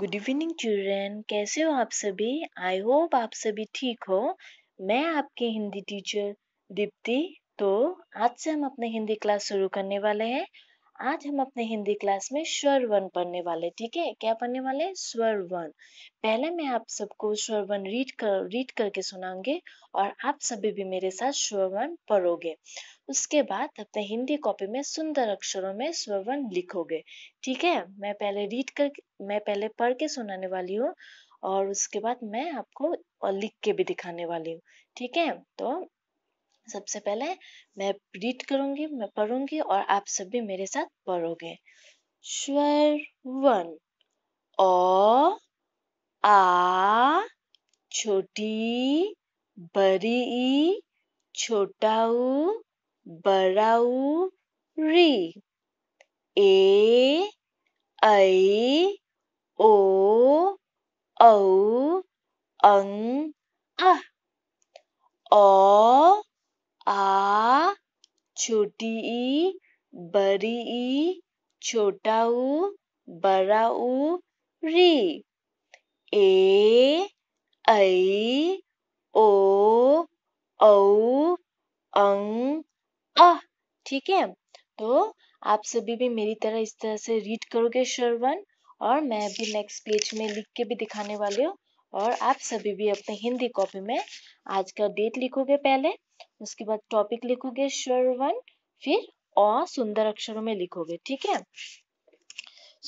good evening children कैसे हो आप सभी आई होप आप सभी ठीक हो मैं आपके हिंदी टीचर दीप्ति तो आज से हम अपने हिंदी क्लास शुरू करने वाले हैं आज हम अपने हिंदी क्लास में स्वर वन पढ़ने वाले ठीक है क्या पढ़ने वाले स्वर वन पहले मैं आप सबको स्वर वन रीड कर रीड करके सुनाऊंगे और आप सभी भी मेरे साथ स्वर वन पढ़ोगे उसके बाद अपने हिंदी कॉपी में सुंदर अक्षरों में स्वर वन लिखोगे ठीक है मैं पहले रीड कर मैं पहले पढ़ के सुनाने वाली हूँ और उसके बाद मैं आपको लिख के भी दिखाने वाली हूँ ठीक है तो सबसे पहले मैं रीड करूंगी मैं पढ़ूंगी और आप सब भी मेरे साथ पढ़ोगे स्वर वन ओ आ छोटी बड़ी छोटाऊ बड़ाऊ री ए ऐ ओ औ अंग अ ओ आ छोटी ई बड़ी ई छोटा ऊ बड़ा उ री ए ऐ ओ औ अंग अ ठीक है तो आप सभी भी मेरी तरह इस तरह से रीड करोगे शर्वन और मैं भी नेक्स्ट पेज में लिख के भी दिखाने वाली हूँ और आप सभी भी अपने हिंदी कॉपी में आज का डेट लिखोगे पहले उसके बाद टॉपिक लिखोगे शर्वन फिर अ सुंदर अक्षरों में लिखोगे ठीक है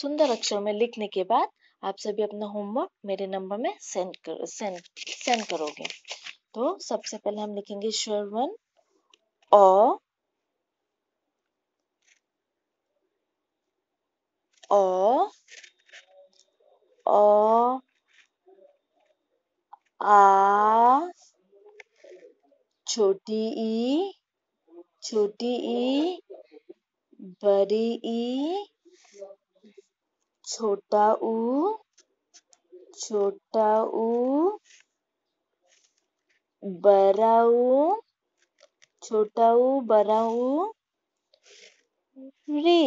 सुंदर अक्षरों में लिखने के बाद आप सभी अपना होमवर्क मेरे नंबर में सेंड कर सेंड सेंड करोगे तो सबसे पहले हम लिखेंगे शर्वन अ ओ, ओ, आ, छोटी ई छोटी ई बड़ी ई छोटा उ छोटा उ बड़ा उ छोटा उ बड़ा उ री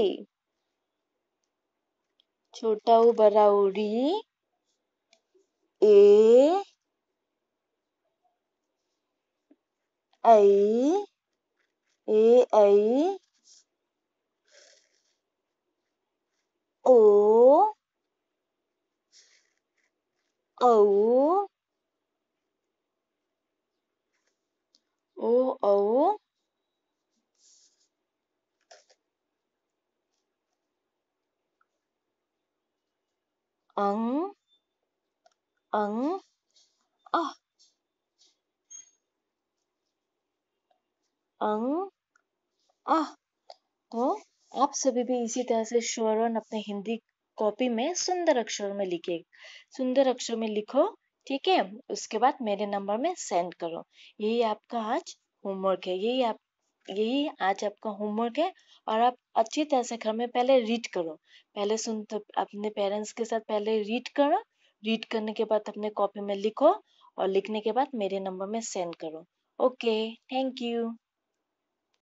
छोटा उ बड़ा उ री ए 诶，诶诶，哦，哦，哦哦哦哦，嗯嗯啊。अंग आ तो आप सभी भी इसी तरह से शोरन अपने हिंदी कॉपी में सुंदर अक्षर में लिखे सुंदर अक्षर में लिखो ठीक है उसके बाद मेरे नंबर में सेंड करो यही आपका आज होमवर्क है यही आप यही आज आपका होमवर्क है और आप अच्छी तरह से घर में पहले रीड करो पहले सुन तो अपने पेरेंट्स के साथ पहले रीड करो रीड करने के बाद अपने कॉपी में लिखो और लिखने के बाद मेरे नंबर में सेंड करो ओके थैंक यू